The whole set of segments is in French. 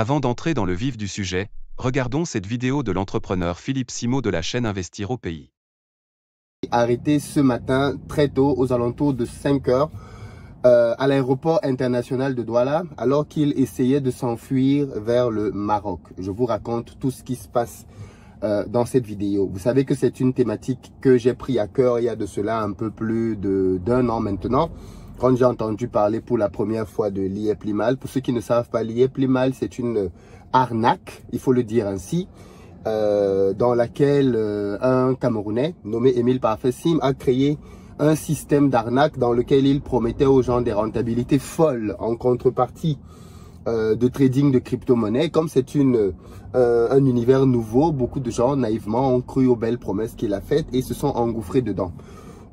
Avant d'entrer dans le vif du sujet, regardons cette vidéo de l'entrepreneur Philippe Simo de la chaîne Investir au pays. Arrêté ce matin très tôt, aux alentours de 5 heures, euh, à l'aéroport international de Douala, alors qu'il essayait de s'enfuir vers le Maroc. Je vous raconte tout ce qui se passe euh, dans cette vidéo. Vous savez que c'est une thématique que j'ai pris à cœur il y a de cela un peu plus d'un an maintenant quand j'ai entendu parler pour la première fois de l'IEP Limal, pour ceux qui ne savent pas, l'IEP Limal, c'est une euh, arnaque, il faut le dire ainsi, euh, dans laquelle euh, un Camerounais nommé Émile Parfessim a créé un système d'arnaque dans lequel il promettait aux gens des rentabilités folles en contrepartie de trading de crypto-monnaies. Comme c'est une un univers nouveau, beaucoup de gens naïvement ont cru aux belles promesses qu'il a faites et se sont engouffrés dedans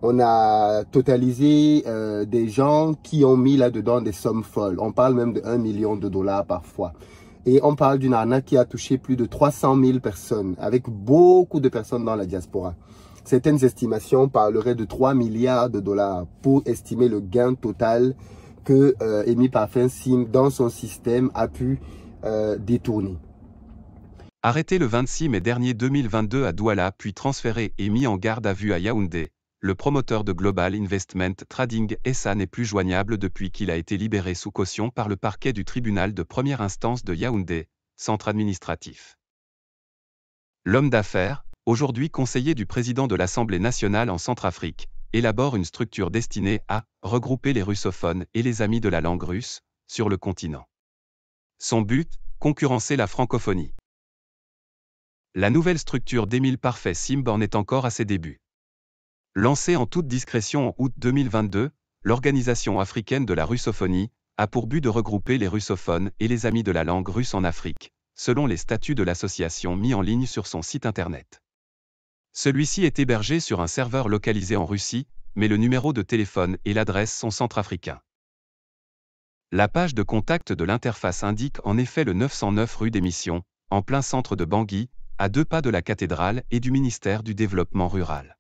on a totalisé euh, des gens qui ont mis là-dedans des sommes folles. On parle même de 1 million de dollars parfois. Et on parle d'une arnaque qui a touché plus de 300 000 personnes, avec beaucoup de personnes dans la diaspora. Certaines estimations parleraient de 3 milliards de dollars pour estimer le gain total que euh, Amy Parfum dans son système, a pu euh, détourner. Arrêté le 26 mai dernier 2022 à Douala, puis transféré et mis en garde à vue à Yaoundé, le promoteur de Global Investment Trading SA n'est plus joignable depuis qu'il a été libéré sous caution par le parquet du tribunal de première instance de Yaoundé, centre administratif. L'homme d'affaires, aujourd'hui conseiller du président de l'Assemblée nationale en Centrafrique, élabore une structure destinée à regrouper les russophones et les amis de la langue russe sur le continent. Son but, concurrencer la francophonie. La nouvelle structure d'Émile Parfait Simborn est encore à ses débuts. Lancée en toute discrétion en août 2022, l'Organisation africaine de la russophonie a pour but de regrouper les russophones et les amis de la langue russe en Afrique, selon les statuts de l'association mis en ligne sur son site internet. Celui-ci est hébergé sur un serveur localisé en Russie, mais le numéro de téléphone et l'adresse sont centrafricains. La page de contact de l'interface indique en effet le 909 rue des Missions, en plein centre de Bangui, à deux pas de la cathédrale et du ministère du Développement rural.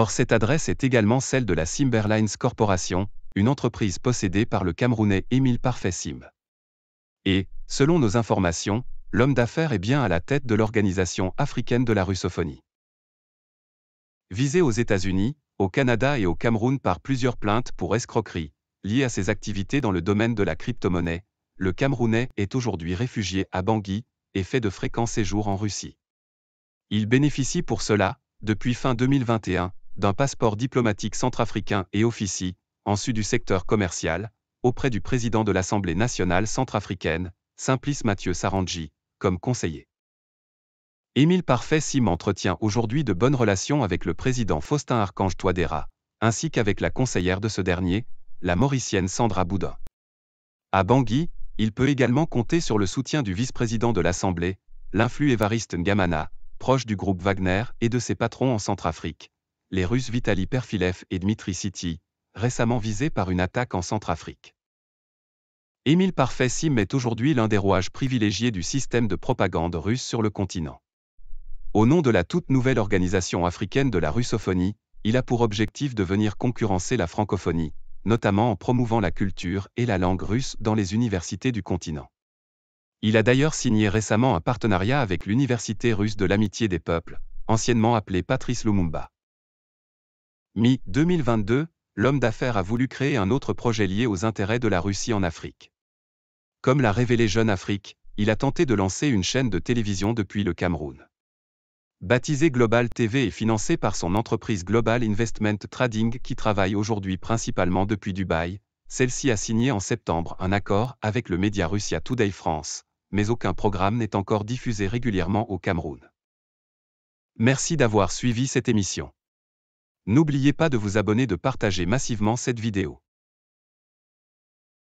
Or cette adresse est également celle de la Simberlines Corporation, une entreprise possédée par le Camerounais Émile Parfait Sim. Et, selon nos informations, l'homme d'affaires est bien à la tête de l'Organisation africaine de la russophonie. Visé aux États-Unis, au Canada et au Cameroun par plusieurs plaintes pour escroquerie, liées à ses activités dans le domaine de la cryptomonnaie, le Camerounais est aujourd'hui réfugié à Bangui et fait de fréquents séjours en Russie. Il bénéficie pour cela, depuis fin 2021, d'un passeport diplomatique centrafricain et officie, en su du secteur commercial, auprès du président de l'Assemblée nationale centrafricaine, Simplice Mathieu Saranji, comme conseiller. Émile Parfait Sim entretient aujourd'hui de bonnes relations avec le président Faustin Archange Touadéra, ainsi qu'avec la conseillère de ce dernier, la mauricienne Sandra Boudin. À Bangui, il peut également compter sur le soutien du vice-président de l'Assemblée, l'influévariste Évariste Ngamana, proche du groupe Wagner et de ses patrons en Centrafrique, les Russes Vitali Perfilev et Dmitri City, récemment visés par une attaque en Centrafrique. Émile Parfait Sim est aujourd'hui l'un des rouages privilégiés du système de propagande russe sur le continent. Au nom de la toute nouvelle organisation africaine de la russophonie, il a pour objectif de venir concurrencer la francophonie, notamment en promouvant la culture et la langue russe dans les universités du continent. Il a d'ailleurs signé récemment un partenariat avec l'Université russe de l'amitié des peuples, anciennement appelée Patrice Lumumba. Mi-2022, l'homme d'affaires a voulu créer un autre projet lié aux intérêts de la Russie en Afrique. Comme l'a révélé Jeune Afrique, il a tenté de lancer une chaîne de télévision depuis le Cameroun. Baptisée Global TV et financée par son entreprise Global Investment Trading qui travaille aujourd'hui principalement depuis Dubaï, celle-ci a signé en septembre un accord avec le média Russia Today France, mais aucun programme n'est encore diffusé régulièrement au Cameroun. Merci d'avoir suivi cette émission. N'oubliez pas de vous abonner de partager massivement cette vidéo.